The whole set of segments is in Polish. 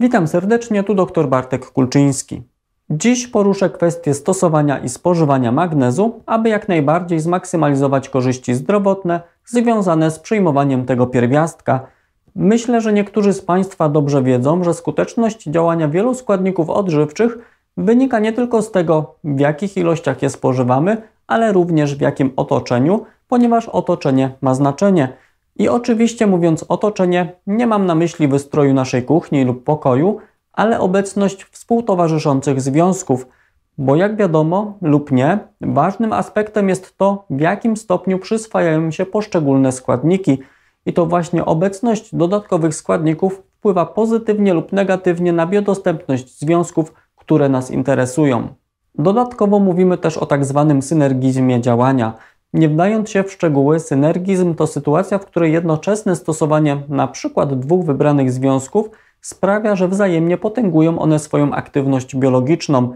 Witam serdecznie, tu dr Bartek Kulczyński. Dziś poruszę kwestię stosowania i spożywania magnezu, aby jak najbardziej zmaksymalizować korzyści zdrowotne związane z przyjmowaniem tego pierwiastka. Myślę, że niektórzy z Państwa dobrze wiedzą, że skuteczność działania wielu składników odżywczych wynika nie tylko z tego, w jakich ilościach je spożywamy, ale również w jakim otoczeniu, ponieważ otoczenie ma znaczenie – i oczywiście mówiąc otoczenie, nie mam na myśli wystroju naszej kuchni lub pokoju, ale obecność współtowarzyszących związków, bo jak wiadomo lub nie, ważnym aspektem jest to, w jakim stopniu przyswajają się poszczególne składniki i to właśnie obecność dodatkowych składników wpływa pozytywnie lub negatywnie na biodostępność związków, które nas interesują. Dodatkowo mówimy też o tak zwanym synergizmie działania – nie wdając się w szczegóły, synergizm to sytuacja, w której jednoczesne stosowanie np. dwóch wybranych związków sprawia, że wzajemnie potęgują one swoją aktywność biologiczną.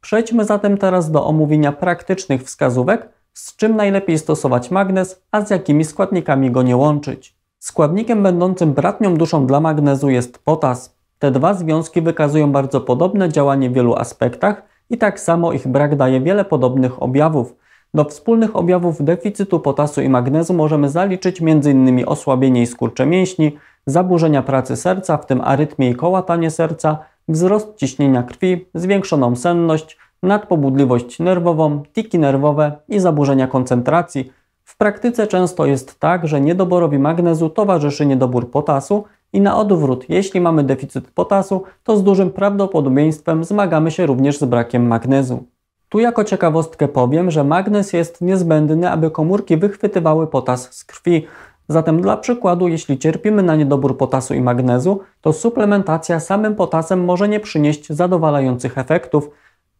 Przejdźmy zatem teraz do omówienia praktycznych wskazówek, z czym najlepiej stosować magnez, a z jakimi składnikami go nie łączyć. Składnikiem będącym bratnią duszą dla magnezu jest potas. Te dwa związki wykazują bardzo podobne działanie w wielu aspektach i tak samo ich brak daje wiele podobnych objawów. Do wspólnych objawów deficytu potasu i magnezu możemy zaliczyć m.in. osłabienie i skurcze mięśni, zaburzenia pracy serca, w tym arytmię i kołatanie serca, wzrost ciśnienia krwi, zwiększoną senność, nadpobudliwość nerwową, tiki nerwowe i zaburzenia koncentracji. W praktyce często jest tak, że niedoborowi magnezu towarzyszy niedobór potasu i na odwrót, jeśli mamy deficyt potasu, to z dużym prawdopodobieństwem zmagamy się również z brakiem magnezu. Tu jako ciekawostkę powiem, że magnes jest niezbędny, aby komórki wychwytywały potas z krwi. Zatem dla przykładu, jeśli cierpimy na niedobór potasu i magnezu, to suplementacja samym potasem może nie przynieść zadowalających efektów.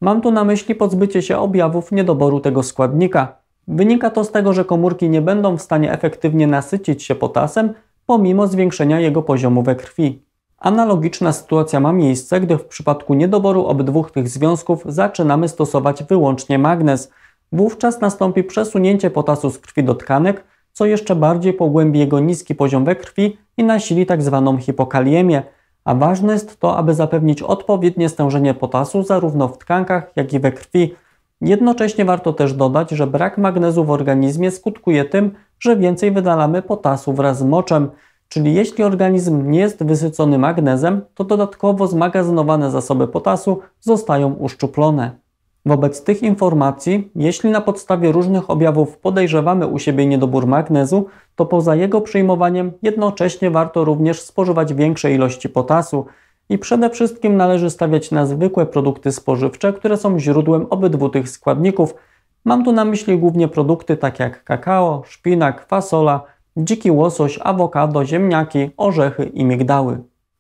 Mam tu na myśli pozbycie się objawów niedoboru tego składnika. Wynika to z tego, że komórki nie będą w stanie efektywnie nasycić się potasem, pomimo zwiększenia jego poziomu we krwi. Analogiczna sytuacja ma miejsce, gdy w przypadku niedoboru obydwu tych związków zaczynamy stosować wyłącznie magnez. Wówczas nastąpi przesunięcie potasu z krwi do tkanek, co jeszcze bardziej pogłębi jego niski poziom we krwi i nasili tzw. Tak hipokaliemię, a ważne jest to, aby zapewnić odpowiednie stężenie potasu zarówno w tkankach, jak i we krwi. Jednocześnie warto też dodać, że brak magnezu w organizmie skutkuje tym, że więcej wydalamy potasu wraz z moczem – Czyli jeśli organizm nie jest wysycony magnezem, to dodatkowo zmagazynowane zasoby potasu zostają uszczuplone. Wobec tych informacji, jeśli na podstawie różnych objawów podejrzewamy u siebie niedobór magnezu, to poza jego przyjmowaniem jednocześnie warto również spożywać większe ilości potasu i przede wszystkim należy stawiać na zwykłe produkty spożywcze, które są źródłem obydwu tych składników. Mam tu na myśli głównie produkty takie jak kakao, szpinak, fasola, dziki łosoś, awokado, ziemniaki, orzechy i migdały.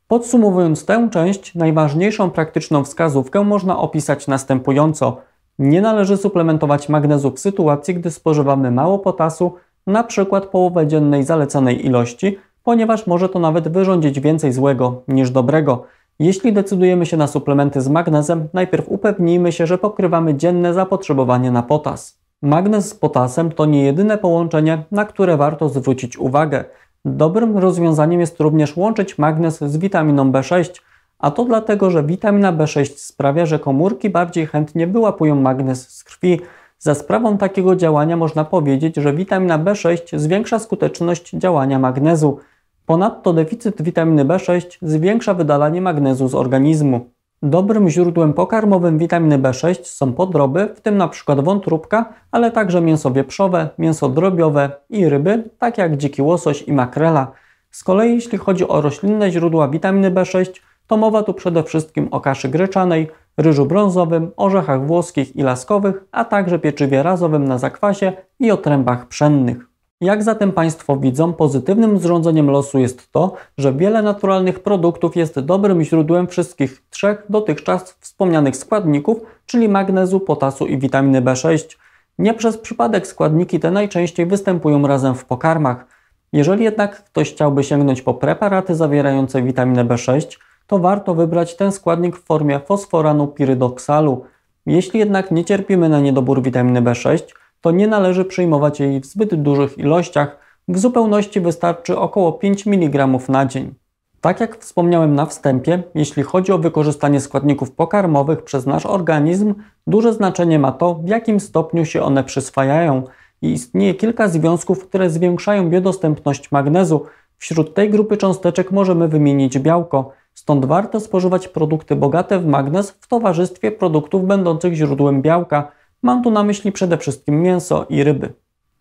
Podsumowując tę część, najważniejszą praktyczną wskazówkę można opisać następująco. Nie należy suplementować magnezu w sytuacji, gdy spożywamy mało potasu, np. połowę dziennej zalecanej ilości, ponieważ może to nawet wyrządzić więcej złego niż dobrego. Jeśli decydujemy się na suplementy z magnezem, najpierw upewnijmy się, że pokrywamy dzienne zapotrzebowanie na potas. Magnez z potasem to nie jedyne połączenie, na które warto zwrócić uwagę. Dobrym rozwiązaniem jest również łączyć magnez z witaminą B6, a to dlatego, że witamina B6 sprawia, że komórki bardziej chętnie wyłapują magnez z krwi. Za sprawą takiego działania można powiedzieć, że witamina B6 zwiększa skuteczność działania magnezu. Ponadto deficyt witaminy B6 zwiększa wydalanie magnezu z organizmu. Dobrym źródłem pokarmowym witaminy B6 są podroby, w tym np. wątróbka, ale także mięso wieprzowe, mięso drobiowe i ryby, tak jak dziki łosoś i makrela. Z kolei jeśli chodzi o roślinne źródła witaminy B6, to mowa tu przede wszystkim o kaszy gryczanej, ryżu brązowym, orzechach włoskich i laskowych, a także pieczywie razowym na zakwasie i otrębach pszennych. Jak zatem Państwo widzą, pozytywnym zrządzeniem losu jest to, że wiele naturalnych produktów jest dobrym źródłem wszystkich trzech dotychczas wspomnianych składników, czyli magnezu, potasu i witaminy B6. Nie przez przypadek składniki te najczęściej występują razem w pokarmach. Jeżeli jednak ktoś chciałby sięgnąć po preparaty zawierające witaminę B6, to warto wybrać ten składnik w formie fosforanu pirydoksalu. Jeśli jednak nie cierpimy na niedobór witaminy B6, to nie należy przyjmować jej w zbyt dużych ilościach, w zupełności wystarczy około 5 mg na dzień. Tak jak wspomniałem na wstępie, jeśli chodzi o wykorzystanie składników pokarmowych przez nasz organizm, duże znaczenie ma to, w jakim stopniu się one przyswajają i istnieje kilka związków, które zwiększają biodostępność magnezu. Wśród tej grupy cząsteczek możemy wymienić białko, stąd warto spożywać produkty bogate w magnez w towarzystwie produktów będących źródłem białka, Mam tu na myśli przede wszystkim mięso i ryby.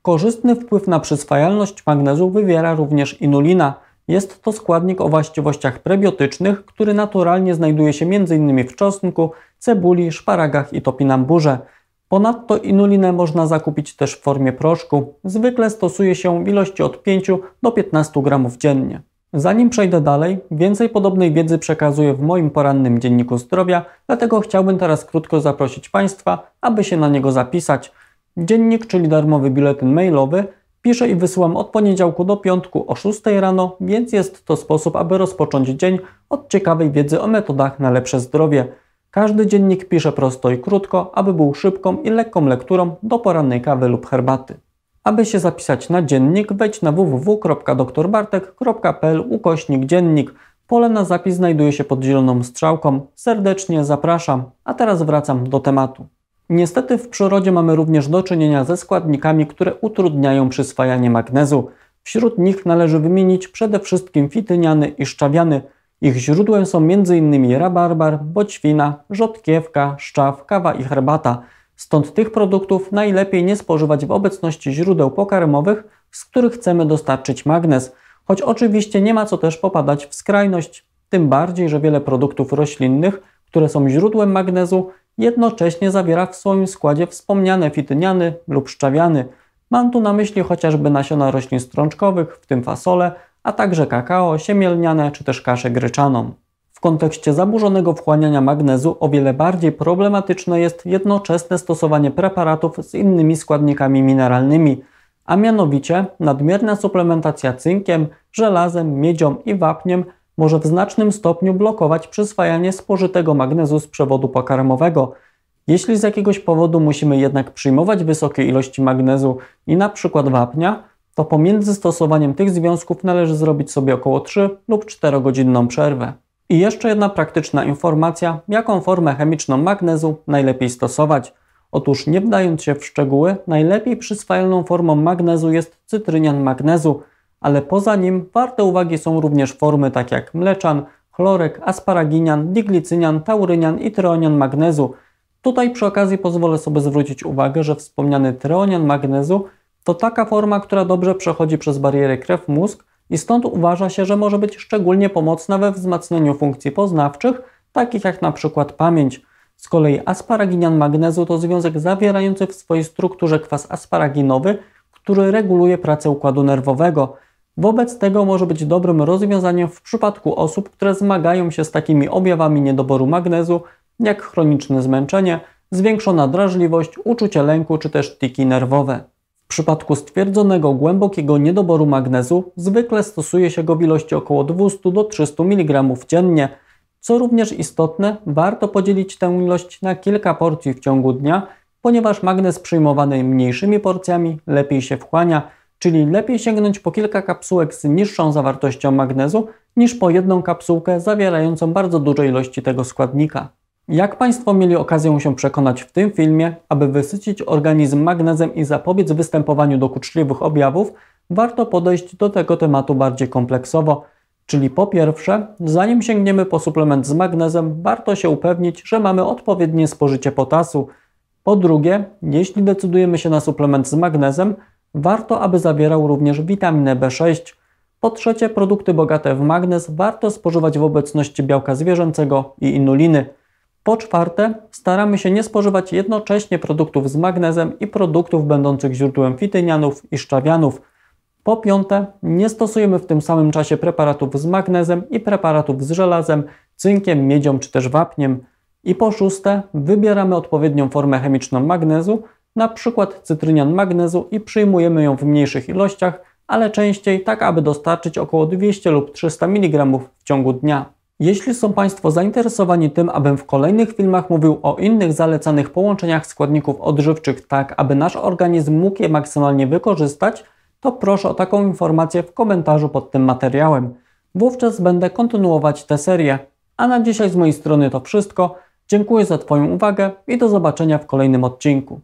Korzystny wpływ na przyswajalność magnezu wywiera również inulina. Jest to składnik o właściwościach prebiotycznych, który naturalnie znajduje się m.in. w czosnku, cebuli, szparagach i topinamburze. Ponadto inulinę można zakupić też w formie proszku. Zwykle stosuje się w ilości od 5 do 15 gramów dziennie. Zanim przejdę dalej, więcej podobnej wiedzy przekazuję w moim porannym dzienniku zdrowia, dlatego chciałbym teraz krótko zaprosić Państwa, aby się na niego zapisać. Dziennik, czyli darmowy biletyn mailowy, piszę i wysyłam od poniedziałku do piątku o 6 rano, więc jest to sposób, aby rozpocząć dzień od ciekawej wiedzy o metodach na lepsze zdrowie. Każdy dziennik piszę prosto i krótko, aby był szybką i lekką lekturą do porannej kawy lub herbaty. Aby się zapisać na dziennik, wejdź na www.doktorbartek.pl ukośnik dziennik. Pole na zapis znajduje się pod zieloną strzałką. Serdecznie zapraszam, a teraz wracam do tematu. Niestety w przyrodzie mamy również do czynienia ze składnikami, które utrudniają przyswajanie magnezu. Wśród nich należy wymienić przede wszystkim fityniany i szczawiany. Ich źródłem są m.in. rabarbar, boćwina, rzodkiewka, szczaw, kawa i herbata – Stąd tych produktów najlepiej nie spożywać w obecności źródeł pokarmowych, z których chcemy dostarczyć magnez, choć oczywiście nie ma co też popadać w skrajność, tym bardziej, że wiele produktów roślinnych, które są źródłem magnezu, jednocześnie zawiera w swoim składzie wspomniane fityniany lub szczawiany. Mam tu na myśli chociażby nasiona roślin strączkowych, w tym fasole, a także kakao, siemielniane czy też kaszę gryczaną kontekście zaburzonego wchłaniania magnezu o wiele bardziej problematyczne jest jednoczesne stosowanie preparatów z innymi składnikami mineralnymi, a mianowicie nadmierna suplementacja cynkiem, żelazem, miedzią i wapniem może w znacznym stopniu blokować przyswajanie spożytego magnezu z przewodu pokarmowego. Jeśli z jakiegoś powodu musimy jednak przyjmować wysokie ilości magnezu i np. wapnia, to pomiędzy stosowaniem tych związków należy zrobić sobie około 3 lub 4 godzinną przerwę. I jeszcze jedna praktyczna informacja, jaką formę chemiczną magnezu najlepiej stosować. Otóż nie wdając się w szczegóły, najlepiej przyswajalną formą magnezu jest cytrynian magnezu, ale poza nim warte uwagi są również formy takie jak mleczan, chlorek, asparaginian, diglicynian, taurynian i treonian magnezu. Tutaj przy okazji pozwolę sobie zwrócić uwagę, że wspomniany treonian magnezu to taka forma, która dobrze przechodzi przez barierę krew-mózg, i stąd uważa się, że może być szczególnie pomocna we wzmacnianiu funkcji poznawczych, takich jak na przykład pamięć. Z kolei asparaginian magnezu to związek zawierający w swojej strukturze kwas asparaginowy, który reguluje pracę układu nerwowego. Wobec tego może być dobrym rozwiązaniem w przypadku osób, które zmagają się z takimi objawami niedoboru magnezu, jak chroniczne zmęczenie, zwiększona drażliwość, uczucie lęku czy też tiki nerwowe. W przypadku stwierdzonego głębokiego niedoboru magnezu zwykle stosuje się go w ilości około 200 do 300 mg dziennie. Co również istotne, warto podzielić tę ilość na kilka porcji w ciągu dnia, ponieważ magnez przyjmowany mniejszymi porcjami lepiej się wchłania, czyli lepiej sięgnąć po kilka kapsułek z niższą zawartością magnezu niż po jedną kapsułkę zawierającą bardzo duże ilości tego składnika. Jak Państwo mieli okazję się przekonać w tym filmie, aby wysycić organizm magnezem i zapobiec występowaniu dokuczliwych objawów, warto podejść do tego tematu bardziej kompleksowo. Czyli po pierwsze, zanim sięgniemy po suplement z magnezem, warto się upewnić, że mamy odpowiednie spożycie potasu. Po drugie, jeśli decydujemy się na suplement z magnezem, warto, aby zawierał również witaminę B6. Po trzecie, produkty bogate w magnez warto spożywać w obecności białka zwierzęcego i inuliny. Po czwarte, staramy się nie spożywać jednocześnie produktów z magnezem i produktów będących źródłem fitynianów i szczawianów. Po piąte, nie stosujemy w tym samym czasie preparatów z magnezem i preparatów z żelazem, cynkiem, miedzią czy też wapniem. I po szóste, wybieramy odpowiednią formę chemiczną magnezu, na przykład cytrynian magnezu i przyjmujemy ją w mniejszych ilościach, ale częściej tak, aby dostarczyć około 200 lub 300 mg w ciągu dnia. Jeśli są Państwo zainteresowani tym, abym w kolejnych filmach mówił o innych zalecanych połączeniach składników odżywczych tak, aby nasz organizm mógł je maksymalnie wykorzystać, to proszę o taką informację w komentarzu pod tym materiałem. Wówczas będę kontynuować tę serię. A na dzisiaj z mojej strony to wszystko. Dziękuję za Twoją uwagę i do zobaczenia w kolejnym odcinku.